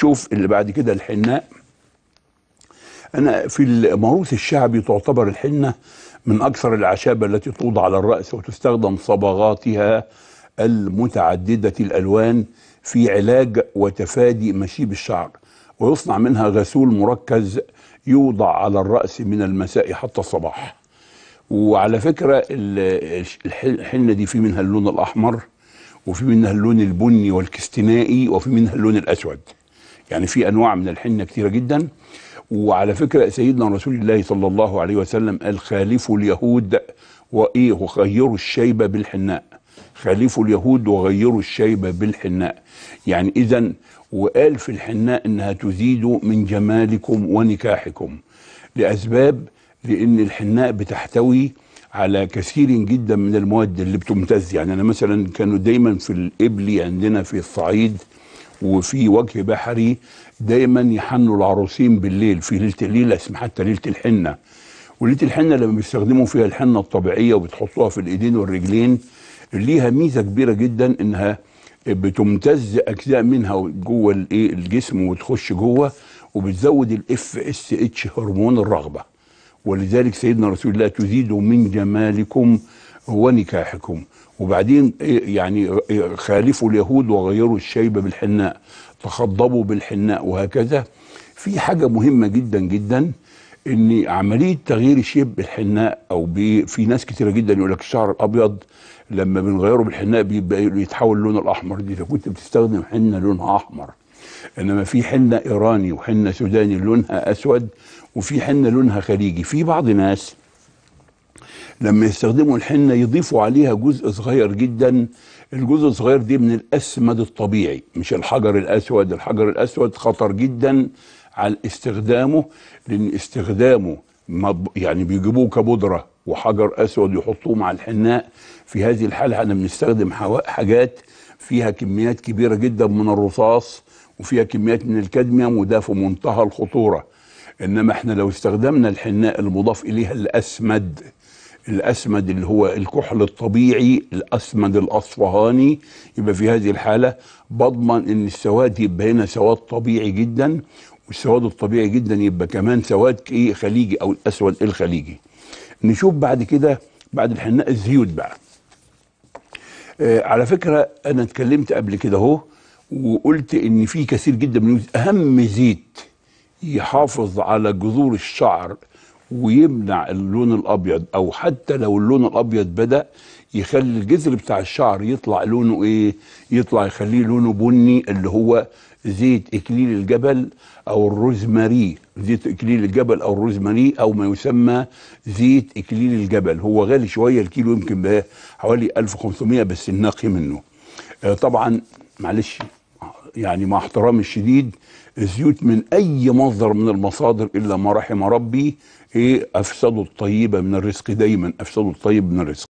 شوف اللي بعد كده الحناء أنا في الموروث الشعبي تعتبر الحنة من أكثر الأعشاب التي توضع على الرأس وتستخدم صبغاتها المتعددة الألوان في علاج وتفادي مشيب الشعر ويصنع منها غسول مركز يوضع على الرأس من المساء حتى الصباح وعلى فكرة الحنة دي في منها اللون الأحمر وفي منها اللون البني والكستنائي وفي منها اللون الأسود يعني في انواع من الحنه كثيره جدا وعلى فكره سيدنا رسول الله صلى الله عليه وسلم قال خالفوا اليهود وايه وغيروا الشيبه بالحناء خالفوا اليهود وغيروا الشيبه بالحناء يعني اذا وقال في الحناء انها تزيد من جمالكم ونكاحكم لاسباب لان الحناء بتحتوي على كثير جدا من المواد اللي بتمتز يعني انا مثلا كانوا دايما في الابلي عندنا في الصعيد وفي وجه بحري دايما يحنوا العروسين بالليل في ليله الليله اسمها حتى ليله الحنه وليله الحنه لما بيستخدموا فيها الحنه الطبيعيه وبتحطوها في الايدين والرجلين ليها ميزه كبيره جدا انها بتمتز اجزاء منها جوه الايه الجسم وتخش جوه وبتزود الاف اس اتش هرمون الرغبه ولذلك سيدنا رسول الله تزيد من جمالكم هو نكاحكم وبعدين إيه، يعني إيه، خالفوا اليهود وغيروا الشيب بالحناء تخضبوا بالحناء وهكذا في حاجه مهمه جدا جدا ان عمليه تغيير الشيب بالحناء او في ناس كتيره جدا يقول لك الشعر الابيض لما بنغيره بالحناء بيبقى يتحول لون الاحمر دي فكنت بتستخدم حنه لونها احمر انما في حنه ايراني وحنه سوداني لونها اسود وفي حنه لونها خليجي في بعض ناس لما يستخدموا الحنة يضيفوا عليها جزء صغير جدا الجزء الصغير دي من الأسمد الطبيعي مش الحجر الأسود الحجر الأسود خطر جدا على استخدامه لأن استخدامه يعني بيجيبوه كبودرة وحجر أسود يحطوه مع الحناء في هذه الحالة احنا بنستخدم حاجات فيها كميات كبيرة جدا من الرصاص وفيها كميات من الكادميوم وده في منتهى الخطورة انما احنا لو استخدمنا الحناء المضاف اليها الاسمد الاسمد اللي هو الكحل الطبيعي الاسمد الاصفهاني يبقى في هذه الحاله بضمن ان السواد يبقى هنا سواد طبيعي جدا والسواد الطبيعي جدا يبقى كمان سواد ايه خليجي او الاسود الخليجي نشوف بعد كده بعد الحناء الزيوت بقى آه على فكره انا اتكلمت قبل كده اهو وقلت ان في كثير جدا من اهم زيت يحافظ على جذور الشعر ويمنع اللون الابيض او حتى لو اللون الابيض بدا يخلي الجذر بتاع الشعر يطلع لونه ايه يطلع يخليه لونه بني اللي هو زيت اكليل الجبل او الروزماري زيت اكليل الجبل او الروزماري او ما يسمى زيت اكليل الجبل هو غالي شويه الكيلو يمكن بقى حوالي 1500 بس النقي منه آه، طبعا معلش يعني مع احترامي الشديد الزيوت من اي مصدر من المصادر الا ما رحم ربي ايه افسدوا الطيب من الرزق دايما افسدوا الطيب من الرزق